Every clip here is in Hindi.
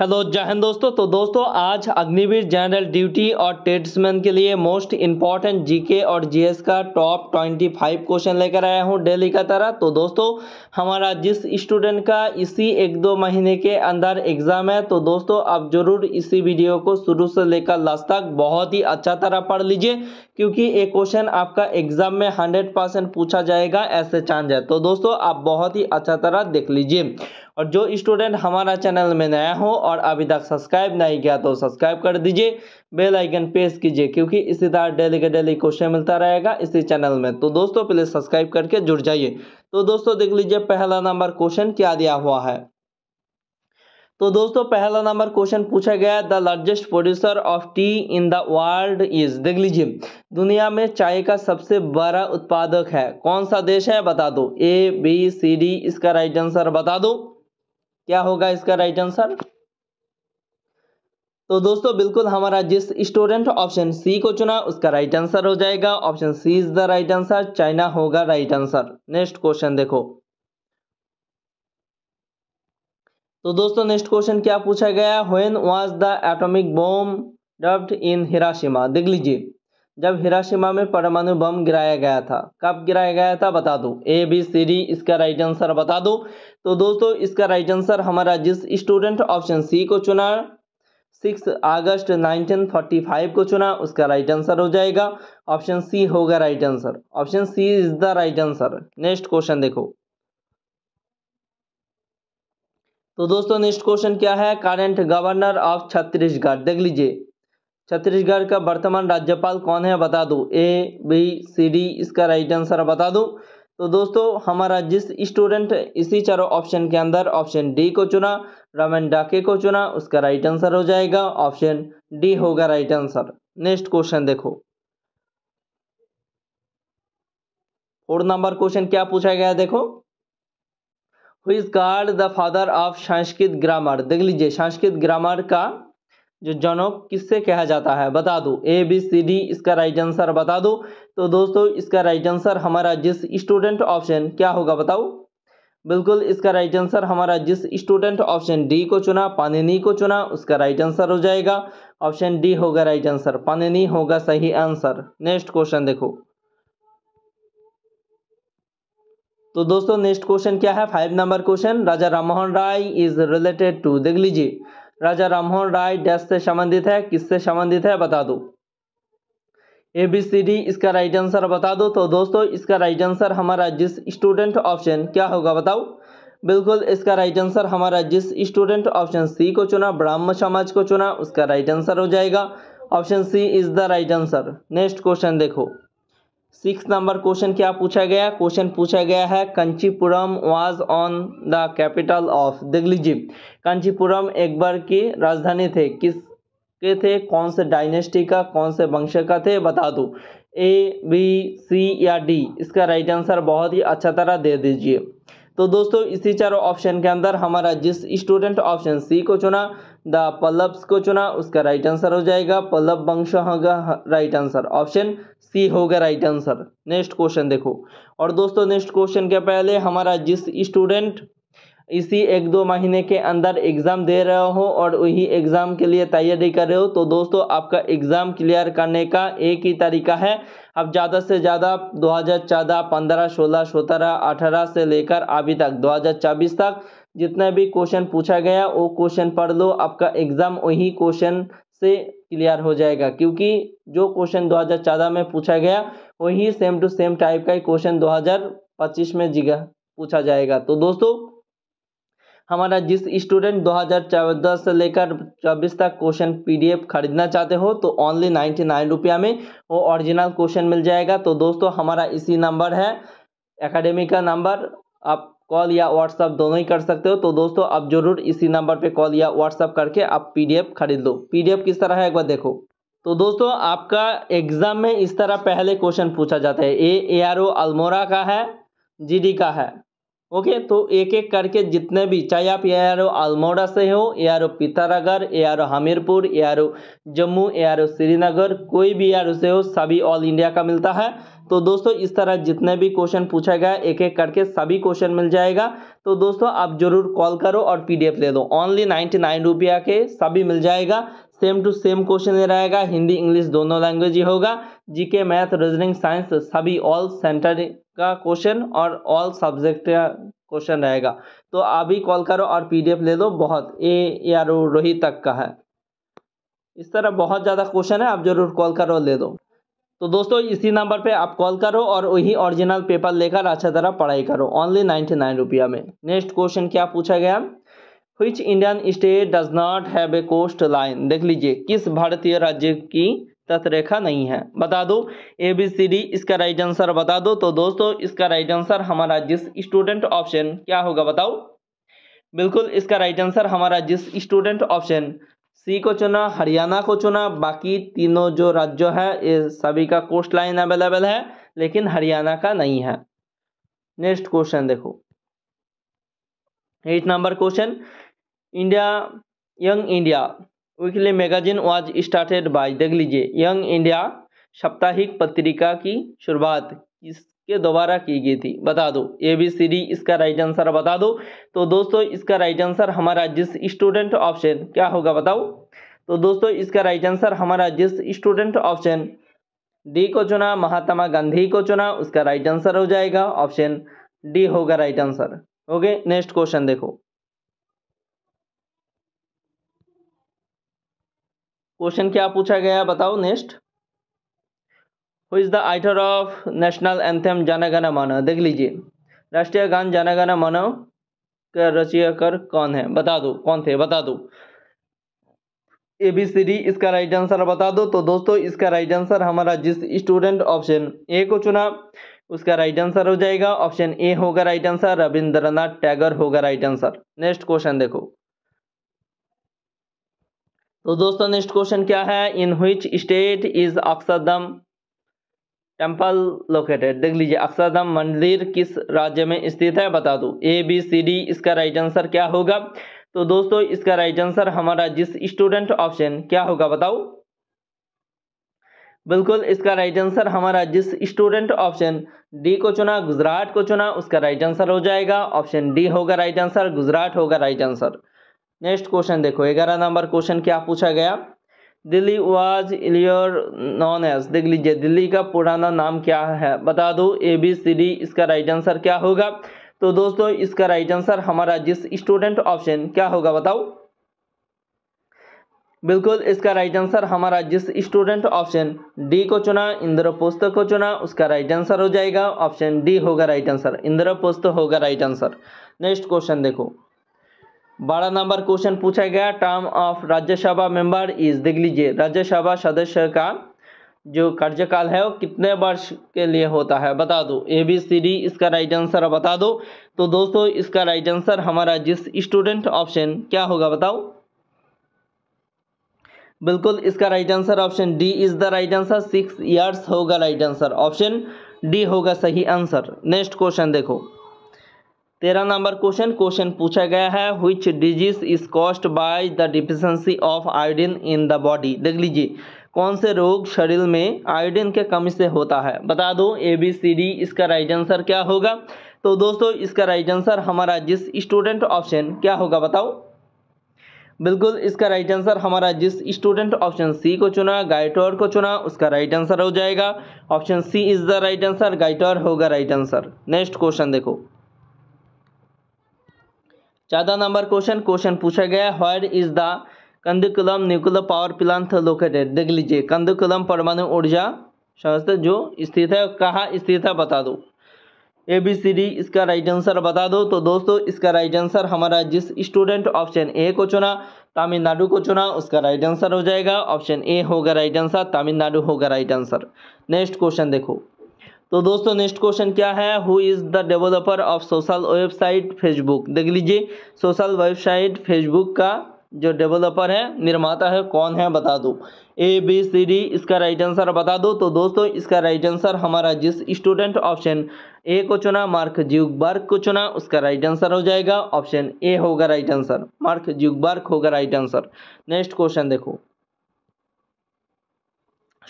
हेलो जय हिंद दोस्तों तो दोस्तों आज अग्निवीर जनरल ड्यूटी और ट्रेड्समैन के लिए मोस्ट इंपॉर्टेंट जीके और जीएस का टॉप ट्वेंटी फाइव क्वेश्चन लेकर आया हूं डेली का तरह तो दोस्तों हमारा जिस स्टूडेंट का इसी एक दो महीने के अंदर एग्ज़ाम है तो दोस्तों आप ज़रूर इसी वीडियो को शुरू से लेकर लास्ट तक बहुत ही अच्छा तरह पढ़ लीजिए क्योंकि ये क्वेश्चन आपका एग्ज़ाम में हंड्रेड पूछा जाएगा ऐसे चांस है तो दोस्तों आप बहुत ही अच्छा तरह देख लीजिए और जो स्टूडेंट हमारा चैनल में नया हो और अभी तक सब्सक्राइब नहीं किया तो सब्सक्राइब कर दीजिए बेल आइकन प्रेस कीजिए क्योंकि इसी तरह डेली का डेली क्वेश्चन मिलता रहेगा इसी चैनल में तो दोस्तों प्लीज़ सब्सक्राइब करके जुड़ जाइए तो दोस्तों देख लीजिए पहला नंबर क्वेश्चन क्या दिया हुआ है तो दोस्तों पहला नंबर क्वेश्चन पूछा गया the largest producer of tea in the world is देख लीजिए दुनिया में चाय का सबसे बड़ा उत्पादक है कौन सा देश है बता दो ए बी सी डी इसका राइट आंसर बता दो क्या होगा इसका राइट आंसर तो दोस्तों बिल्कुल हमारा जिस स्टूडेंट ऑप्शन सी को चुना उसका राइट आंसर हो जाएगा option C is the right answer China होगा राइट आंसर नेक्स्ट क्वेश्चन देखो तो दोस्तों नेक्स्ट क्वेश्चन क्या पूछा गया when was the atomic bomb dropped in Hiroshima देख लीजिए जब हिराशिमा में परमाणु बम गिराया गया था कब गिराया गया था बता दो ए बी सी डी इसका राइट आंसर बता दो तो दोस्तों इसका राइट आंसर हमारा जिस स्टूडेंट ऑप्शन सी को चुना सिक्स अगस्त 1945 को चुना उसका राइट आंसर हो जाएगा ऑप्शन सी होगा right answer option C is the right answer next question देखो तो दोस्तों नेक्स्ट क्वेश्चन क्या है करंट गवर्नर ऑफ छत्तीसगढ़ देख लीजिए छत्तीसगढ़ का वर्तमान राज्यपाल कौन है बता दो ए बी सी डी इसका राइट आंसर बता दो तो दोस्तों हमारा जिस स्टूडेंट इसी चारों ऑप्शन के अंदर ऑप्शन डी को चुना रमन डाके को चुना उसका राइट आंसर हो जाएगा ऑप्शन डी होगा राइट आंसर नेक्स्ट क्वेश्चन देखो फोर्थ नंबर क्वेश्चन क्या पूछा गया देखो who is called the father of Sanskrit grammar देख लीजिए संस्कृत ग्रामर का जो जनक किससे कहा जाता है बता दो ए बी सी डी इसका राइट आंसर बता दो तो दोस्तों इसका राइट आंसर हमारा जिस स्टूडेंट ऑप्शन क्या होगा बताओ बिल्कुल इसका राइट आंसर हमारा जिस स्टूडेंट ऑप्शन डी को चुना पानिनी को चुना उसका राइट आंसर हो जाएगा ऑप्शन डी होगा राइट आंसर पानिनी होगा सही आंसर नेक्स्ट क्वेश्चन देखो तो दोस्तों नेक्स्ट क्वेश्चन क्या है five number question Raja Rammohan Roy is related to देख लीजिए राजा राममोहन राय डैश से संबंधित है किससे संबंधित है बता दो ए बी सी डी इसका राइट आंसर बता दो तो दोस्तों इसका राइट आंसर हमारा जिस स्टूडेंट ऑप्शन क्या होगा बताओ बिल्कुल इसका राइट आंसर हमारा जिस स्टूडेंट ऑप्शन सी को चुना ब्राह्मण समाज को चुना उसका राइट आंसर हो जाएगा option C is the right answer next question देखो सिक्स नंबर क्वेश्चन क्या पूछा गया क्वेश्चन पूछा गया है Kanchipuram was on the capital of देख लीजिए कंचीपुरम एक बार की राजधानी थे किस के थे कौन से डायनेस्टी का कौन से वंश का थे बता दो ए बी सी या डी इसका राइट आंसर बहुत ही अच्छा तरह दे दीजिए तो दोस्तों इसी चारों ऑप्शन के अंदर हमारा जिस स्टूडेंट ऑप्शन सी को चुना द पल्लब्स को चुना उसका राइट आंसर हो जाएगा पल्लब वंश होगा राइट आंसर ऑप्शन सी होगा राइट आंसर नेक्स्ट क्वेश्चन देखो और दोस्तों नेक्स्ट क्वेश्चन के पहले हमारा जिस स्टूडेंट इसी एक दो महीने के अंदर एग्ज़ाम दे रहे हो और वही एग्ज़ाम के लिए तैयारी कर रहे हो तो दोस्तों आपका एग्ज़ाम क्लियर करने का एक ही तरीका है अब ज़्यादा से ज़्यादा 2014, 15, 16, 17, 18 से लेकर अभी तक 2024 तक जितना भी क्वेश्चन पूछा गया वो क्वेश्चन पढ़ लो आपका एग्ज़ाम वही क्वेश्चन से क्लियर हो जाएगा क्योंकि जो क्वेश्चन 2014 में पूछा गया वही सेम टू सेम टाइप का ही क्वेश्चन 2025 में जिगा पूछा जाएगा तो दोस्तों हमारा जिस स्टूडेंट 2014 से लेकर 24 तक क्वेश्चन पीडीएफ खरीदना चाहते हो तो ओनली नाइन्टी नाइन रुपया में वो ओरिजिनल क्वेश्चन मिल जाएगा तो दोस्तों हमारा इसी नंबर है एकेडमी का नंबर आप कॉल या व्हाट्सअप दोनों ही कर सकते हो तो दोस्तों आप जरूर इसी नंबर पे कॉल या व्हाट्सअप करके आप पीडीएफ खरीद लो पीडीएफ किस तरह है एक बार देखो तो दोस्तों आपका एग्जाम में इस तरह पहले क्वेश्चन पूछा जाता है ए ए आर ओ अल्मोरा का है जीडी का है ओके तो एक एक करके जितने भी चाहे आप ए अल्मोड़ा से हो ए आर ओ ए हमीरपुर ए जम्मू ए श्रीनगर कोई भी यार से हो सभी ऑल इंडिया का मिलता है तो दोस्तों इस तरह जितने भी क्वेश्चन पूछा गया एक एक करके सभी क्वेश्चन मिल जाएगा तो दोस्तों आप जरूर कॉल करो और पीडीएफ ले दो ओनली नाइन्टी नाइन रुपया के सभी मिल जाएगा सेम टू सेम क्वेश्चन रहेगा हिंदी इंग्लिश दोनों लैंग्वेज ही होगा जीके मैथ रीजनिंग साइंस सभी ऑल सेंटर का क्वेश्चन और ऑल सब्जेक्ट का क्वेश्चन रहेगा तो अभी कॉल करो और पीडीएफ ले लो बहुत ए आर रोहित तक का है इस तरह बहुत ज़्यादा क्वेश्चन है आप जरूर कॉल करो ले दो तो दोस्तों इसी नंबर पे आप कॉल करो और वही ओरिजिनल पेपर लेकर अच्छा तरह पढ़ाई करो ओनली नाइन्टी नाइन रुपया में नेक्स्ट क्वेश्चन क्या पूछा गया which Indian state does not have coast line देख लीजिए किस भारतीय राज्य की तटरेखा नहीं है बता दो ए बी सी डी इसका राइट आंसर बता दो तो दोस्तों इसका राइट आंसर हमारा जिस स्टूडेंट ऑप्शन क्या होगा बताओ बिल्कुल इसका राइट आंसर हमारा जिस स्टूडेंट ऑप्शन सी को चुना हरियाणा को चुना बाकी तीनों जो राज्य है ये सभी का कोस्ट लाइन अवेलेबल है लेकिन हरियाणा का नहीं है नेक्स्ट क्वेश्चन देखो eight number question India young India weekly magazine was started by देख लीजिए यंग इंडिया साप्ताहिक पत्रिका की शुरुआत किसके द्वारा की गई थी बता दो ए बी सी डी इसका राइट आंसर बता दो तो दोस्तों इसका राइट आंसर हमारा जिस स्टूडेंट ऑप्शन क्या होगा बताओ तो दोस्तों इसका राइट आंसर हमारा जिस स्टूडेंट ऑप्शन डी को चुना महात्मा गांधी को चुना उसका राइट आंसर हो जाएगा ऑप्शन डी होगा right answer okay next question देखो क्वेश्चन क्या पूछा गया बताओ next who is the writer of national anthem Jana Gana देख लीजिए राष्ट्रीय गान जाना गाना का रचयिताकार कौन है बता दो कौन थे बता दो ए बी सी डी इसका राइट आंसर बता दो तो दोस्तों इसका राइट आंसर हमारा जिस स्टूडेंट ऑप्शन ए को चुना उसका राइट आंसर हो जाएगा ऑप्शन ए होगा राइट आंसर रविंद्रनाथ टैगोर होगा राइट आंसर नेक्स्ट क्वेश्चन देखो तो दोस्तों नेक्स्ट क्वेश्चन क्या है in which state is Akshardham temple located देख लीजिए अक्षरधम मंदिर किस राज्य में स्थित है बता दो ए बी सी डी इसका राइट आंसर क्या होगा तो दोस्तों इसका राइट आंसर हमारा जिस स्टूडेंट ऑप्शन क्या होगा बताओ बिल्कुल इसका राइट आंसर हमारा जिस स्टूडेंट ऑप्शन डी को चुना गुजरात को चुना उसका राइट आंसर हो जाएगा ऑप्शन डी होगा राइट आंसर गुजरात होगा राइट आंसर नेक्स्ट क्वेश्चन देखो ग्यारह नंबर क्वेश्चन क्या पूछा गया Delhi was earlier known as देख लीजिए दिल्ली का पुराना नाम क्या है बता दो ए बी सी डी इसका राइट आंसर क्या होगा तो दोस्तों इसका राइट आंसर हमारा जिस स्टूडेंट ऑप्शन क्या होगा बताओ बिल्कुल इसका राइट आंसर हमारा जिस स्टूडेंट ऑप्शन डी को चुना इंद्र पोस्त को चुना उसका राइट आंसर हो जाएगा ऑप्शन डी होगा राइट आंसर इंद्र पोस्त होगा राइट आंसर नेक्स्ट क्वेश्चन देखो बारह नंबर क्वेश्चन पूछा गया term of Rajya Sabha member is देख लीजिए राज्यसभा सदस्य का जो कार्यकाल है वो कितने वर्ष के लिए होता है बता दो ए बी सी डी इसका राइट आंसर बता दो तो दोस्तों इसका राइट आंसर हमारा जिस स्टूडेंट ऑप्शन क्या होगा बताओ बिल्कुल इसका right answer option D is the right answer six years होगा राइट आंसर ऑप्शन डी होगा सही आंसर नेक्स्ट क्वेश्चन देखो तेरह नंबर क्वेश्चन क्वेश्चन पूछा गया है which disease is caused by the deficiency of iodine in the body देख लीजिए कौन से रोग शरीर में आयोडीन के कमी से होता है बता दो ए बी सी डी इसका राइट आंसर क्या होगा तो दोस्तों इसका राइट आंसर हमारा जिस स्टूडेंट ऑप्शन क्या होगा बताओ बिल्कुल इसका राइट आंसर हमारा जिस स्टूडेंट ऑप्शन सी को चुना गाइटोर को चुना उसका राइट आंसर हो जाएगा option C is the right answer goitre होगा राइट आंसर नेक्स्ट क्वेश्चन देखो चौदह नंबर क्वेश्चन क्वेश्चन पूछा गया where is the Kudankulam nuclear power plant located देख लीजिए कंदुकुलम परमाणु ऊर्जा संस्था जो स्थित है कहाँ स्थित है बता दो ए बी सी डी इसका राइट आंसर बता दो तो दोस्तों इसका राइट आंसर हमारा जिस स्टूडेंट ऑप्शन ए को चुना तमिलनाडु को चुना उसका राइट आंसर हो जाएगा ऑप्शन ए होगा राइट आंसर तमिलनाडु होगा राइट आंसर नेक्स्ट क्वेश्चन देखो तो दोस्तों नेक्स्ट क्वेश्चन क्या है who is the developer of social website Facebook देख लीजिए सोशल वेबसाइट फेसबुक का जो डेवलपर है निर्माता है कौन है बता दो ए बी सी डी इसका राइट आंसर बता दो तो दोस्तों इसका राइट आंसर हमारा जिस स्टूडेंट ऑप्शन ए को चुना मार्क ज्यूकबर्ग को चुना उसका राइट आंसर हो जाएगा ऑप्शन ए होगा राइट आंसर मार्क ज्यूकबर्ग होगा राइट आंसर नेक्स्ट क्वेश्चन देखो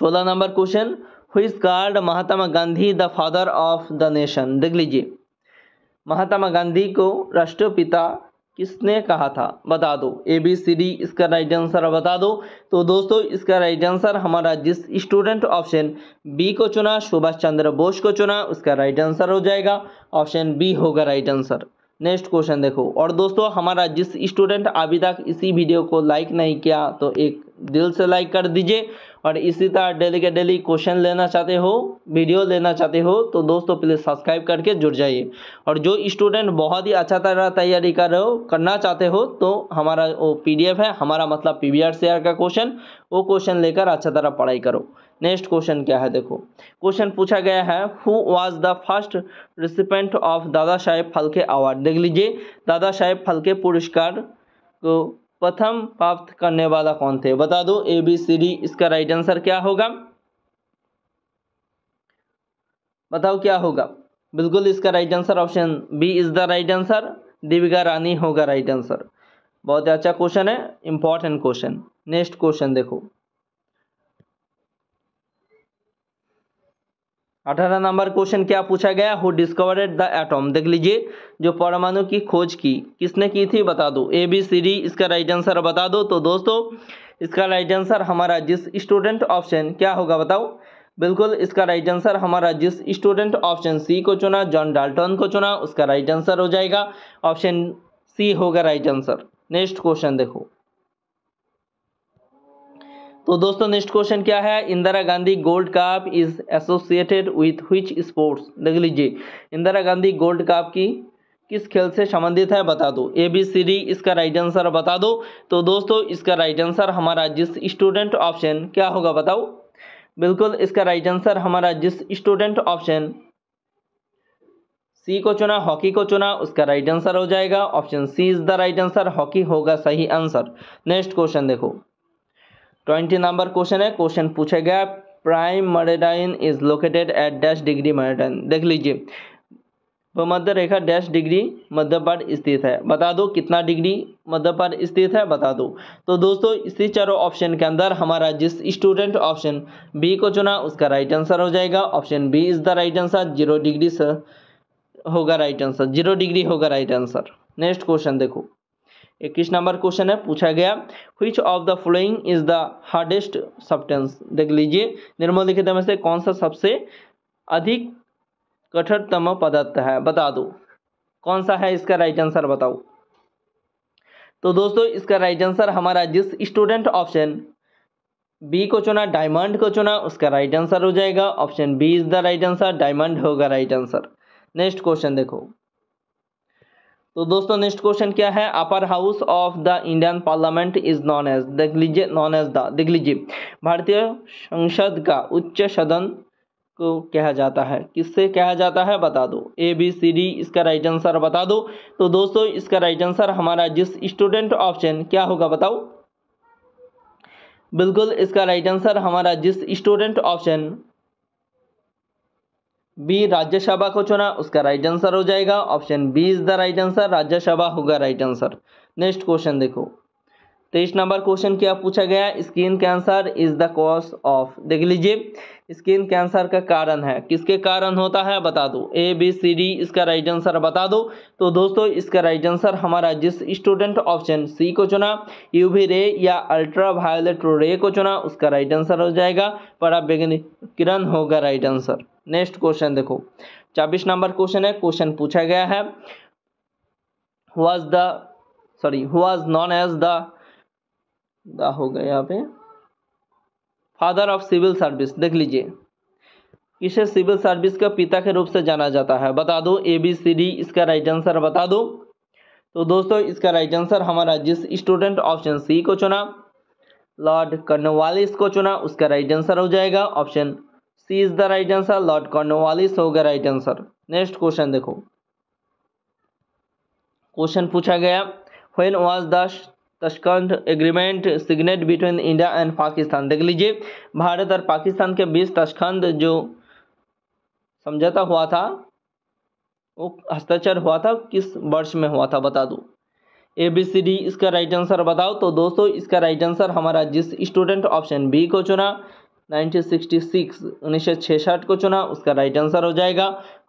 सोलह number question who is called Mahatma Gandhi the father of the nation देख लीजिए महात्मा गांधी को राष्ट्रपिता किसने कहा था बता दो ए बी सी डी इसका राइट आंसर बता दो तो दोस्तों इसका राइट आंसर हमारा जिस स्टूडेंट ऑप्शन बी को चुना सुभाष चंद्र बोस को चुना उसका राइट आंसर हो जाएगा ऑप्शन बी होगा राइट आंसर नेक्स्ट क्वेश्चन देखो और दोस्तों हमारा जिस स्टूडेंट अभी तक इसी वीडियो को लाइक नहीं किया तो एक दिल से लाइक कर दीजिए और इसी तरह डेली के डेली क्वेश्चन लेना चाहते हो वीडियो लेना चाहते हो तो दोस्तों प्लीज़ सब्सक्राइब करके जुड़ जाइए और जो स्टूडेंट बहुत ही अच्छा तरह तैयारी कर रहे हो करना चाहते हो तो हमारा वो पीडीएफ है हमारा मतलब पी वी का क्वेश्चन वो क्वेश्चन लेकर अच्छा तरह पढ़ाई करो नेक्स्ट क्वेश्चन क्या है देखो क्वेश्चन पूछा गया है who was the first recipient of Dada Saheb फलके award देख लीजिए दादा साहेब फलके पुरस्कार को प्रथम प्राप्त करने वाला कौन थे बता दो ए बी सी डी इसका राइट आंसर क्या होगा बताओ क्या होगा बिल्कुल इसका right answer option B is the right answer Deepika Rani होगा राइट आंसर बहुत ही अच्छा क्वेश्चन है इंपॉर्टेंट क्वेश्चन नेक्स्ट क्वेश्चन देखो अठारह नंबर क्वेश्चन क्या पूछा गया हु डिस्कवर्ड द एटम देख लीजिए जो परमाणु की खोज की किसने की थी बता दो ए बी सी डी इसका राइट आंसर बता दो तो दोस्तों इसका राइट आंसर हमारा जिस स्टूडेंट ऑप्शन क्या होगा बताओ बिल्कुल इसका राइट आंसर हमारा जिस स्टूडेंट ऑप्शन सी को चुना जॉन डाल्टन को चुना उसका राइट आंसर हो जाएगा ऑप्शन सी होगा राइट आंसर नेक्स्ट क्वेश्चन देखो तो दोस्तों नेक्स्ट क्वेश्चन क्या है Indira Gandhi gold cup is associated with which sports देख लीजिए इंदिरा गांधी गोल्ड कप की किस खेल से संबंधित है बता दो ए बी सी डी इसका राइट आंसर बता दो तो दोस्तों इसका राइट आंसर हमारा जिस स्टूडेंट ऑप्शन क्या होगा बताओ बिल्कुल इसका राइट आंसर हमारा जिस स्टूडेंट ऑप्शन सी को चुना हॉकी को चुना उसका राइट आंसर हो जाएगा option C is the right answer hockey होगा सही आंसर नेक्स्ट क्वेश्चन देखो ट्वेंटी नंबर क्वेश्चन है क्वेश्चन पूछा गया prime meridian is located at dash degree meridian देख लीजिए भूमध्य रेखा डैश डिग्री मध्य पर स्थित है बता दो कितना डिग्री मध्य पर स्थित है बता दो तो दोस्तों इसी चारों ऑप्शन के अंदर हमारा जिस स्टूडेंट ऑप्शन बी को चुना उसका राइट आंसर हो जाएगा option B is the right answer zero degree होगा राइट आंसर जीरो डिग्री होगा राइट आंसर नेक्स्ट क्वेश्चन देखो इक्कीस नंबर क्वेश्चन है पूछा गया which of the following is the hardest substance देख लीजिए निर्मल लिखित में से कौन सा सबसे अधिक कठोरतम पदार्थ है बता दो कौन सा है इसका राइट आंसर बताओ तो दोस्तों इसका राइट आंसर हमारा जिस स्टूडेंट ऑप्शन बी को चुना डायमंड को चुना उसका राइट आंसर हो जाएगा option B is the right answer diamond होगा राइट आंसर नेक्स्ट क्वेश्चन देखो तो दोस्तों नेक्स्ट क्वेश्चन क्या है upper house of the Indian parliament is known as दिग्लिजे नॉन एज द दिग्लिजे भारतीय संसद का उच्च सदन को कहा जाता है किससे कहा जाता है बता दो ए बी सी डी इसका राइट आंसर बता दो तो दोस्तों इसका राइट आंसर हमारा जिस स्टूडेंट ऑप्शन क्या होगा बताओ बिल्कुल इसका राइट आंसर हमारा जिस स्टूडेंट ऑप्शन बी राज्यसभा को चुना उसका राइट आंसर हो जाएगा option B is the right answer Rajya Sabha होगा राइट आंसर नेक्स्ट क्वेश्चन देखो तेईस नंबर क्वेश्चन क्या पूछा गया skin cancer is the cause of देख लीजिए स्किन कैंसर का कारण है किसके कारण होता है बता दो ए बी सी डी इसका राइट आंसर बता दो तो दोस्तों इसका राइट आंसर हमारा जिस स्टूडेंट ऑप्शन सी को चुना यूवी रे या अल्ट्रा वायोलेट रे को चुना उसका राइट आंसर हो जाएगा पर आप किरण होगा राइट आंसर नेक्स्ट क्वेश्चन देखो चौबीस नंबर क्वेश्चन है क्वेश्चन पूछा गया है was the sorry was known as the हो गया यहाँ पे फादर ऑफ सिविल सर्विस देख लीजिए इसे सिविल सर्विस का पिता के रूप से जाना जाता है बता दो ए बी सी डी इसका राइट आंसर बता दो तो दोस्तों इसका राइट आंसर हमारा जिस स्टूडेंट ऑप्शन सी को चुना लॉर्ड कर्नवालिस को चुना उसका राइट आंसर हो जाएगा option C is the right answer Lord Cornwallis हो गया राइट आंसर नेक्स्ट क्वेश्चन देखो क्वेश्चन पूछा गया when was the Tashkent agreement signed between India and Pakistan देख लीजिए भारत और पाकिस्तान के बीच तस्कंद जो समझौता हुआ था वो हस्ताक्षर हुआ था किस वर्ष में हुआ था बता दो ए बी सी डी इसका राइट आंसर बताओ तो दोस्तों इसका राइट आंसर हमारा जिस स्टूडेंट ऑप्शन बी को चुना 1966 1966 को चुना उसका राइट आंसर हो जाएगा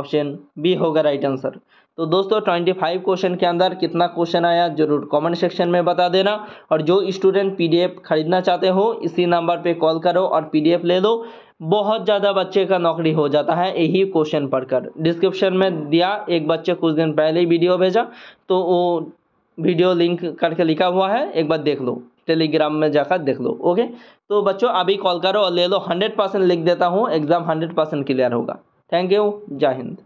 ऑप्शन बी होगा राइट आंसर तो दोस्तों 25 क्वेश्चन के अंदर कितना क्वेश्चन आया जरूर कमेंट सेक्शन में बता देना और जो स्टूडेंट पीडीएफ खरीदना चाहते हो इसी नंबर पे कॉल करो और पीडीएफ ले लो बहुत ज़्यादा बच्चे का नौकरी हो जाता है यही क्वेश्चन पढ़कर डिस्क्रिप्शन में दिया एक बच्चे कुछ दिन पहले ही वीडियो भेजा तो वो वीडियो लिंक करके लिखा हुआ है एक बार देख लो टेलीग्राम में जाकर देख लो ओके तो बच्चों अभी कॉल करो और ले लो हंड्रेड परसेंट लिख देता हूँ एग्ज़ाम हंड्रेड परसेंट क्लियर होगा थैंक यू जय हिंद